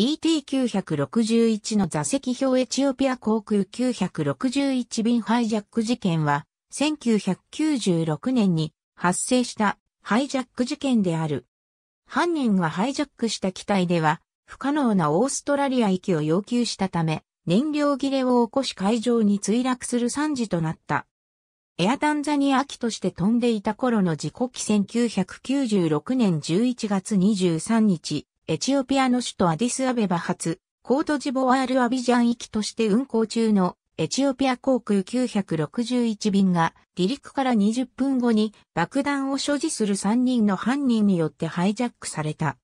ET961 の座席表エチオピア航空961便ハイジャック事件は、1996年に発生したハイジャック事件である。犯人がハイジャックした機体では、不可能なオーストラリア行きを要求したため、燃料切れを起こし海上に墜落する惨事となった。エアタンザニア機として飛んでいた頃の事故機1996年11月23日、エチオピアの首都アディスアベバ発、コートジボワールアビジャン行きとして運航中のエチオピア航空961便が離陸から20分後に爆弾を所持する3人の犯人によってハイジャックされた。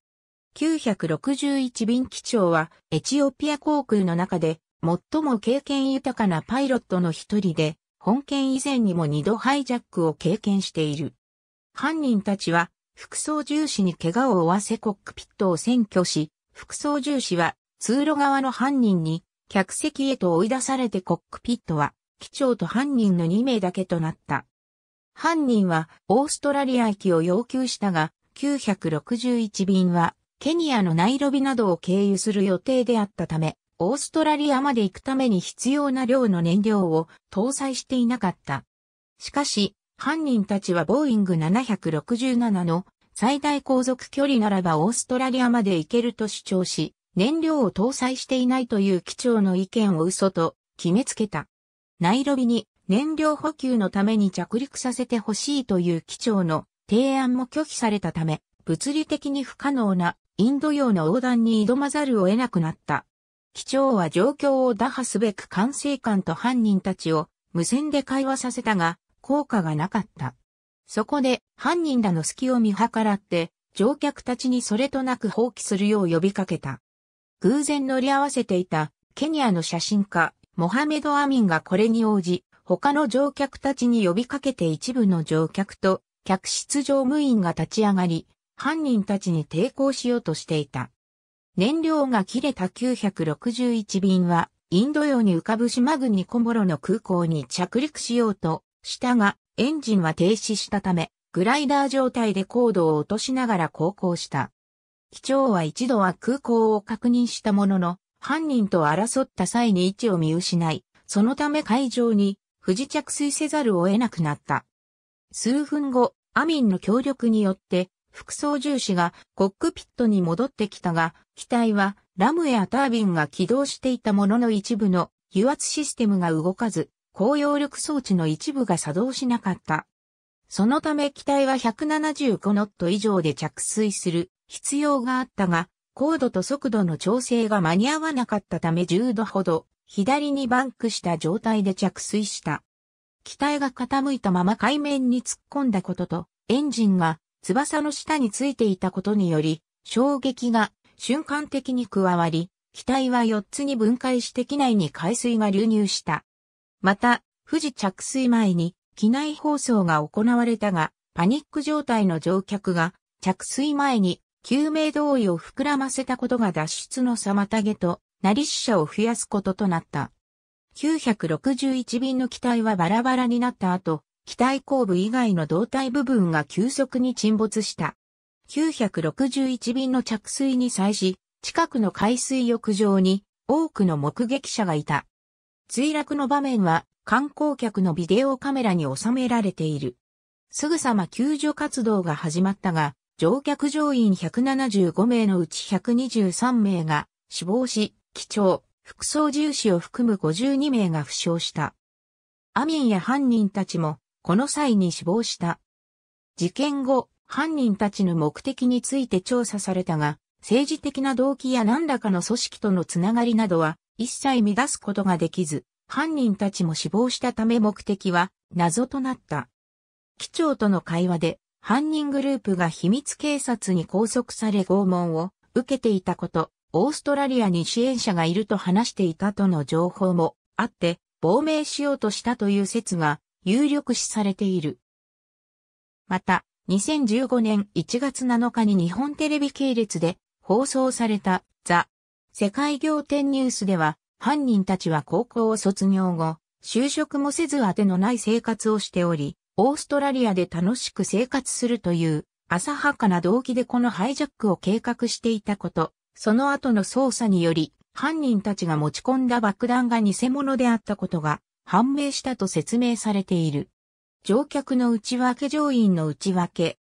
961便機長はエチオピア航空の中で最も経験豊かなパイロットの一人で本件以前にも二度ハイジャックを経験している。犯人たちは副操縦士に怪我を負わせコックピットを占拠し、副操縦士は通路側の犯人に客席へと追い出されてコックピットは機長と犯人の2名だけとなった。犯人はオーストラリア行きを要求したが、961便はケニアのナイロビなどを経由する予定であったため、オーストラリアまで行くために必要な量の燃料を搭載していなかった。しかし、犯人たちはボーイング767の最大航続距離ならばオーストラリアまで行けると主張し、燃料を搭載していないという機長の意見を嘘と決めつけた。ナイロビに燃料補給のために着陸させてほしいという機長の提案も拒否されたため、物理的に不可能なインド洋の横断に挑まざるを得なくなった。機長は状況を打破すべく管制官と犯人たちを無線で会話させたが、効果がなかった。そこで犯人らの隙を見計らって乗客たちにそれとなく放棄するよう呼びかけた。偶然乗り合わせていたケニアの写真家モハメド・アミンがこれに応じ他の乗客たちに呼びかけて一部の乗客と客室乗務員が立ち上がり犯人たちに抵抗しようとしていた。燃料が切れた961便はインド洋に浮かぶ島国コモロの空港に着陸しようとしたが、エンジンは停止したため、グライダー状態で高度を落としながら航行した。機長は一度は空港を確認したものの、犯人と争った際に位置を見失い、そのため海上に不時着水せざるを得なくなった。数分後、アミンの協力によって、副操縦士がコックピットに戻ってきたが、機体はラムやタービンが起動していたものの一部の油圧システムが動かず、高揚力装置の一部が作動しなかった。そのため機体は175ノット以上で着水する必要があったが、高度と速度の調整が間に合わなかったため10度ほど左にバンクした状態で着水した。機体が傾いたまま海面に突っ込んだことと、エンジンが翼の下についていたことにより、衝撃が瞬間的に加わり、機体は4つに分解して機内に海水が流入した。また、富士着水前に機内放送が行われたが、パニック状態の乗客が着水前に救命胴衣を膨らませたことが脱出の妨げとなり死者を増やすこととなった。961便の機体はバラバラになった後、機体後部以外の胴体部分が急速に沈没した。961便の着水に際し、近くの海水浴場に多くの目撃者がいた。墜落の場面は観光客のビデオカメラに収められている。すぐさま救助活動が始まったが、乗客乗員175名のうち123名が死亡し、機長、副操縦士を含む52名が負傷した。アミンや犯人たちもこの際に死亡した。事件後、犯人たちの目的について調査されたが、政治的な動機や何らかの組織とのつながりなどは一切乱すことができず、犯人たちも死亡したため目的は謎となった。機長との会話で犯人グループが秘密警察に拘束され拷問を受けていたこと、オーストラリアに支援者がいると話していたとの情報もあって、亡命しようとしたという説が有力視されている。また、2015年1月7日に日本テレビ系列で放送されたザ・世界仰天ニュースでは、犯人たちは高校を卒業後、就職もせず当てのない生活をしており、オーストラリアで楽しく生活するという、浅はかな動機でこのハイジャックを計画していたこと、その後の捜査により、犯人たちが持ち込んだ爆弾が偽物であったことが判明したと説明されている。乗客の内訳乗員の内訳、